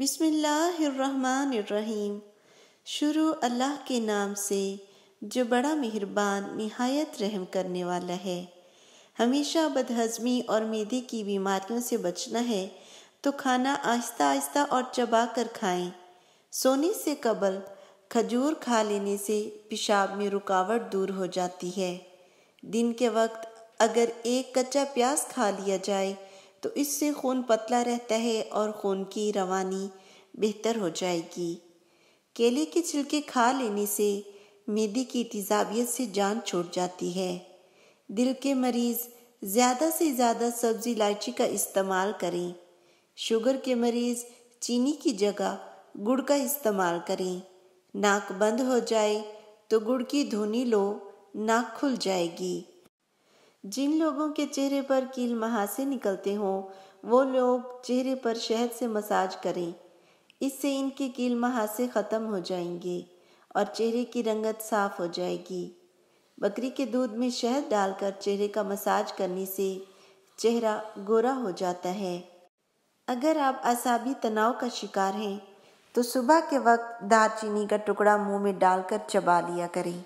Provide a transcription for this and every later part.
बिसमीम शुरू अल्लाह के नाम से जो बड़ा मेहरबान नहायत रहम करने वाला है हमेशा बदहजमी और मेदे की बीमारियों से बचना है तो खाना आहिस्ता आहिस्ता और चबा कर खाएं सोने से कबल खजूर खा लेने से पेशाब में रुकावट दूर हो जाती है दिन के वक्त अगर एक कच्चा प्याज खा लिया जाए तो इससे खून पतला रहता है और खून की रवानी बेहतर हो जाएगी केले के छिलके खा लेने से मेदी की तजाबियत से जान छूट जाती है दिल के मरीज़ ज़्यादा से ज़्यादा सब्ज़ी इलायची का इस्तेमाल करें शुगर के मरीज़ चीनी की जगह गुड़ का इस्तेमाल करें नाक बंद हो जाए तो गुड़ की धुनी लो नाक खुल जाएगी जिन लोगों के चेहरे पर कील महासे निकलते हों वो लोग चेहरे पर शहद से मसाज करें इससे इनके कील महासे ख़त्म हो जाएंगे और चेहरे की रंगत साफ हो जाएगी बकरी के दूध में शहद डालकर चेहरे का मसाज करने से चेहरा गोरा हो जाता है अगर आप असाबी तनाव का शिकार हैं तो सुबह के वक्त दारचीनी का टुकड़ा मुंह में डालकर चबा लिया करें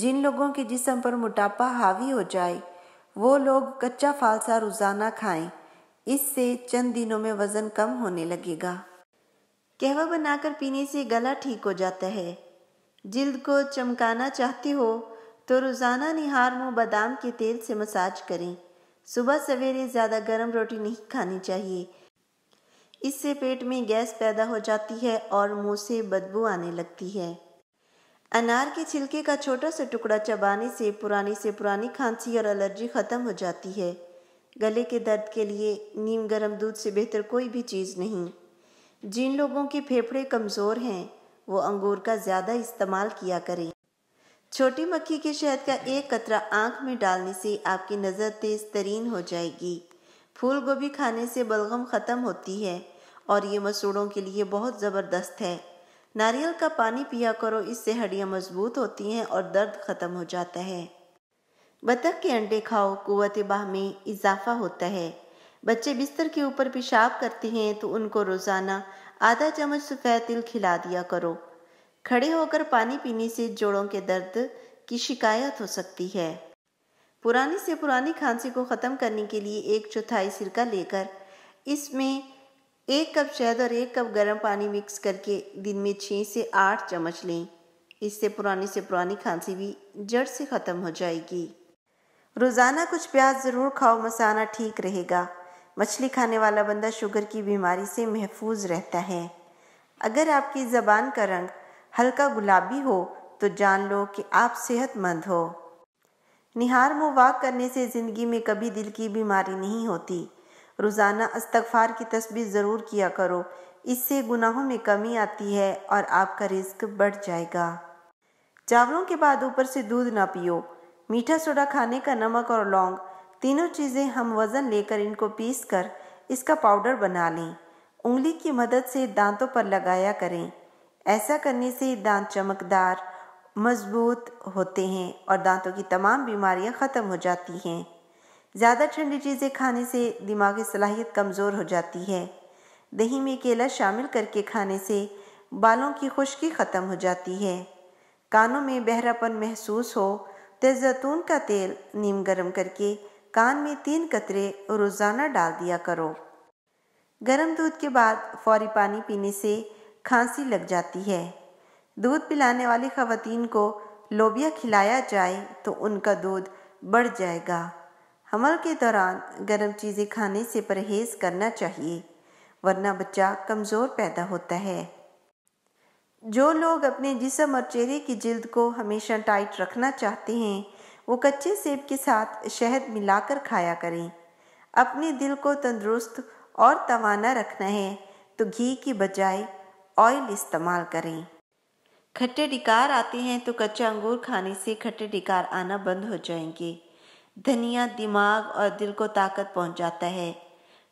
जिन लोगों के जिसम पर मोटापा हावी हो जाए वो लोग कच्चा फालसा रोज़ाना खाएं इससे चंद दिनों में वज़न कम होने लगेगा कहवा बनाकर पीने से गला ठीक हो जाता है जिल्द को चमकाना चाहते हो तो रोज़ाना निहार मुँह बादाम के तेल से मसाज करें सुबह सवेरे ज़्यादा गर्म रोटी नहीं खानी चाहिए इससे पेट में गैस पैदा हो जाती है और मुंह से बदबू आने लगती है अनार के छिलके का छोटा सा टुकड़ा चबाने से पुरानी से पुरानी खांसी और एलर्जी ख़त्म हो जाती है गले के दर्द के लिए नीम गर्म दूध से बेहतर कोई भी चीज़ नहीं जिन लोगों के फेफड़े कमज़ोर हैं वो अंगूर का ज़्यादा इस्तेमाल किया करें छोटी मक्खी के शहद का एक कतरा आँख में डालने से आपकी नज़र तेज तरीन हो जाएगी फूल गोभी खाने से बलगम ख़त्म होती है और ये मसूड़ों के लिए बहुत ज़बरदस्त है नारियल का पानी पिया करो इससे हड्डियां मजबूत होती हैं और दर्द ख़त्म हो जाता है बतख के अंडे खाओ कुत बाह में इजाफा होता है बच्चे बिस्तर के ऊपर पेशाब करते हैं तो उनको रोज़ाना आधा चम्मच सफ़ेद तिल खिला दिया करो खड़े होकर पानी पीने से जोड़ों के दर्द की शिकायत हो सकती है पुरानी से पुरानी खांसी को ख़त्म करने के लिए एक चौथाई सिरका लेकर इसमें एक कप शहद और एक कप गर्म पानी मिक्स करके दिन में छः से आठ चम्मच लें इससे पुरानी से पुरानी खांसी भी जड़ से ख़त्म हो जाएगी रोज़ाना कुछ प्याज ज़रूर खाओ मसाना ठीक रहेगा मछली खाने वाला बंदा शुगर की बीमारी से महफूज रहता है अगर आपकी ज़बान का रंग हल्का गुलाबी हो तो जान लो कि आप सेहतमंद हो निहार मुँह वाक करने से ज़िंदगी में कभी दिल की बीमारी नहीं होती रोज़ाना अस्तगफार की तस्वीर ज़रूर किया करो इससे गुनाहों में कमी आती है और आपका रिस्क बढ़ जाएगा चावलों के बाद ऊपर से दूध ना पियो मीठा सोडा खाने का नमक और लौंग तीनों चीज़ें हम वज़न लेकर इनको पीस कर इसका पाउडर बना लें उंगली की मदद से दांतों पर लगाया करें ऐसा करने से दांत चमकदार मजबूत होते हैं और दांतों की तमाम बीमारियां ख़त्म हो जाती हैं ज़्यादा ठंडी चीज़ें खाने से दिमागी सलाहियत कमज़ोर हो जाती है दही में केला शामिल करके खाने से बालों की खुश्की ख़त्म हो जाती है कानों में बहरापन महसूस हो तो जैतून का तेल नीम गर्म करके कान में तीन कतरे रोज़ाना डाल दिया करो गर्म दूध के बाद फौरी पानी पीने से खांसी लग जाती है दूध पिलाने वाली खवतिन को लोबिया खिलाया जाए तो उनका दूध बढ़ जाएगा हमल के दौरान गर्म चीज़ें खाने से परहेज करना चाहिए वरना बच्चा कमज़ोर पैदा होता है जो लोग अपने जिसम और चेहरे की जल्द को हमेशा टाइट रखना चाहते हैं वो कच्चे सेब के साथ शहद मिलाकर खाया करें अपने दिल को तंदुरुस्त और तवाना रखना है तो घी की बजाय ऑयल इस्तेमाल करें खट्टे डिकार आते हैं तो कच्चा अंगूर खाने से खट्टे डिकार आना बंद हो जाएंगे धनिया दिमाग और दिल को ताकत पहुंचाता है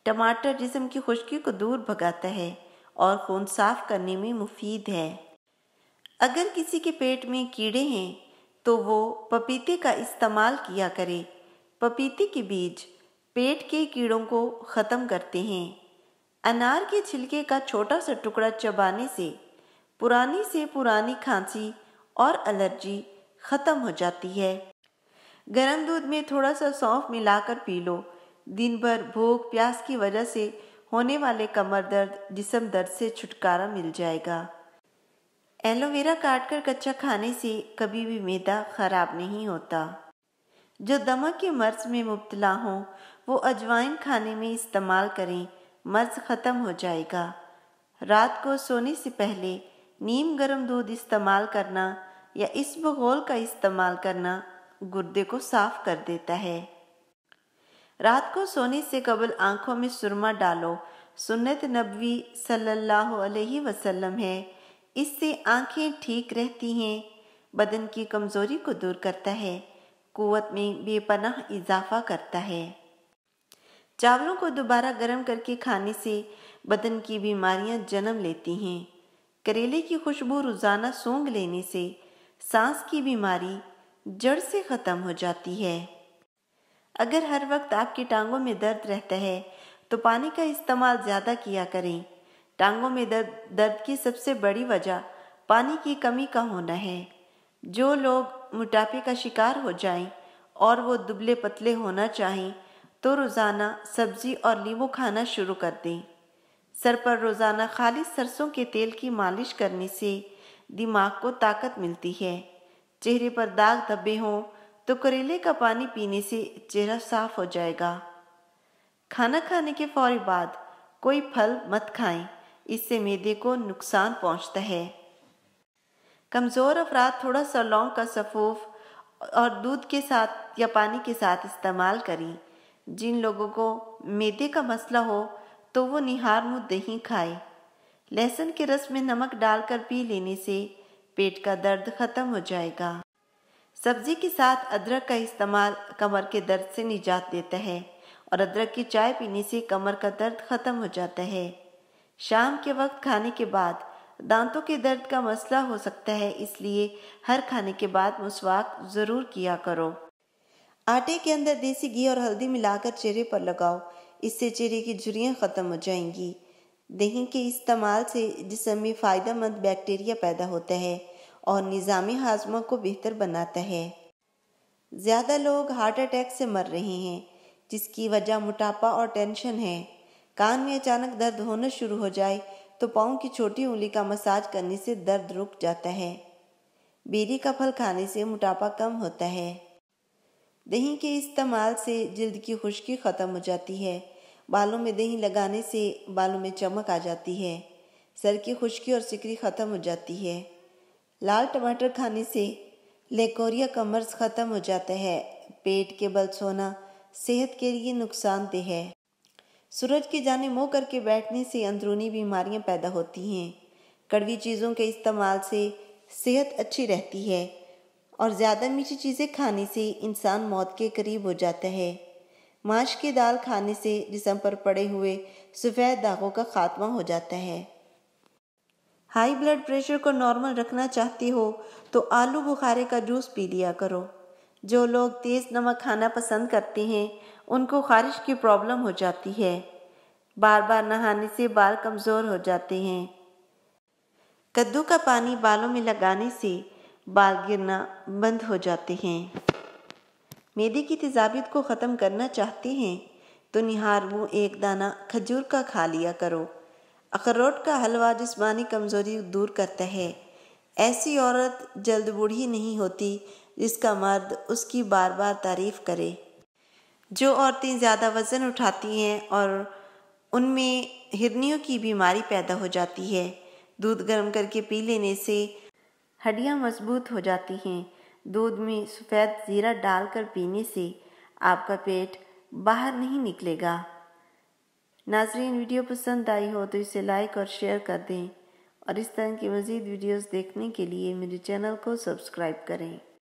टमाटर जिसम की खुश्की को दूर भगाता है और खून साफ करने में मुफीद है अगर किसी के पेट में कीड़े हैं तो वो पपीते का इस्तेमाल किया करे पपीते के बीज पेट के कीड़ों को ख़त्म करते हैं अनार के छिलके का छोटा सा टुकड़ा चबाने से पुरानी से पुरानी खांसी और एलर्जी ख़त्म हो जाती है गर्म दूध में थोड़ा सा सौंफ मिलाकर पी लो दिन भर भूख प्यास की वजह से होने वाले कमर दर्द जिसम दर्द से छुटकारा मिल जाएगा एलोवेरा काटकर कच्चा खाने से कभी भी मैदा खराब नहीं होता जो दमा के मर्ज में मुबतला हों वो अजवाइन खाने में इस्तेमाल करें मर्ज ख़त्म हो जाएगा रात को सोने से पहले नीम गर्म दूध इस्तेमाल करना या इस बगोल का इस्तेमाल करना गुर्दे को साफ कर देता है रात को सोने से कबल आंखों में सुरमा डालो सुन्नत नबी सल्लल्लाहु अलैहि वसल्लम है इससे आंखें ठीक रहती हैं बदन की कमज़ोरी को दूर करता है कुवत में बेपनाह इजाफा करता है चावलों को दोबारा गर्म करके खाने से बदन की बीमारियां जन्म लेती हैं करेले की खुशबू रोज़ाना सूंघ लेने से सांस की बीमारी जड़ से ख़त्म हो जाती है अगर हर वक्त आपकी टांगों में दर्द रहता है तो पानी का इस्तेमाल ज़्यादा किया करें टांगों में दर्द दर्द की सबसे बड़ी वजह पानी की कमी का होना है जो लोग मोटापे का शिकार हो जाएं और वो दुबले पतले होना चाहें तो रोज़ाना सब्जी और नींबू खाना शुरू कर दें सर पर रोज़ाना खाली सरसों के तेल की मालिश करने से दिमाग को ताकत मिलती है चेहरे पर दाग धब्बे हों तो करेले का पानी पीने से चेहरा साफ हो जाएगा खाना खाने के फौरी बाद कोई फल मत खाएं इससे मेदे को नुकसान पहुंचता है कमज़ोर अफराद थोड़ा सा लौंग का सफूफ और दूध के साथ या पानी के साथ इस्तेमाल करें जिन लोगों को मेदे का मसला हो तो वो निहार मुँह दही खाए लहसुन के रस में नमक डालकर पी लेने से पेट का दर्द खत्म हो जाएगा सब्जी के साथ अदरक का इस्तेमाल कमर के दर्द से निजात देता है और अदरक की चाय पीने से कमर का दर्द खत्म हो जाता है शाम के वक्त खाने के बाद दांतों के दर्द का मसला हो सकता है इसलिए हर खाने के बाद मुसवाक ज़रूर किया करो आटे के अंदर देसी घी और हल्दी मिलाकर चेहरे पर लगाओ इससे चेहरे की झुरियाँ ख़त्म हो जाएंगी दही के इस्तेमाल से जिसम में फ़ायदा मंद बैक्टीरिया पैदा होता है और निजामी हाजमा को बेहतर बनाता है ज़्यादा लोग हार्ट अटैक से मर रहे हैं जिसकी वजह मोटापा और टेंशन है कान में अचानक दर्द होना शुरू हो जाए तो पाँव की छोटी उंगली का मसाज करने से दर्द रुक जाता है बेरी का फल खाने से मोटापा कम होता है दही के इस्तेमाल से जल्द की खुश्की ख़त्म हो जाती है बालों में दही लगाने से बालों में चमक आ जाती है सर की खुश्की और सिकरी ख़त्म हो जाती है लाल टमाटर खाने से लेकोरिया का मर्ज ख़त्म हो जाता है पेट के बल सोना सेहत के लिए नुकसानदेह है सूरज के जाने मुँह करके बैठने से अंदरूनी बीमारियां पैदा होती हैं कड़वी चीज़ों के इस्तेमाल से सेहत अच्छी रहती है और ज़्यादा मीठी चीज़ें खाने से इंसान मौत के करीब हो जाता है माश की दाल खाने से जिसम पर पड़े हुए सफ़ेद दागों का खात्मा हो जाता है हाई ब्लड प्रेशर को नॉर्मल रखना चाहती हो तो आलू बुखारे का जूस पी लिया करो जो लोग तेज़ नमक खाना पसंद करते हैं उनको खारिश की प्रॉब्लम हो जाती है बार बार नहाने से बाल कमज़ोर हो जाते हैं कद्दू का पानी बालों में लगाने से बाल गिरना बंद हो जाते हैं मेदे की तेजाबियत को ख़त्म करना चाहते हैं तो निहार वो एक दाना खजूर का खा लिया करो अखरोट का हलवा जिसमानी कमज़ोरी दूर करता है ऐसी औरत जल्द बूढ़ी नहीं होती जिसका मर्द उसकी बार बार तारीफ़ करे जो औरतें ज़्यादा वज़न उठाती हैं और उनमें हिरनियों की बीमारी पैदा हो जाती है दूध गर्म करके पी लेने से हड्डियाँ मजबूत हो जाती हैं दूध में सफ़ेद ज़ीरा डालकर पीने से आपका पेट बाहर नहीं निकलेगा नाजरीन वीडियो पसंद आई हो तो इसे लाइक और शेयर कर दें और इस तरह की मज़ीद वीडियोस देखने के लिए मेरे चैनल को सब्सक्राइब करें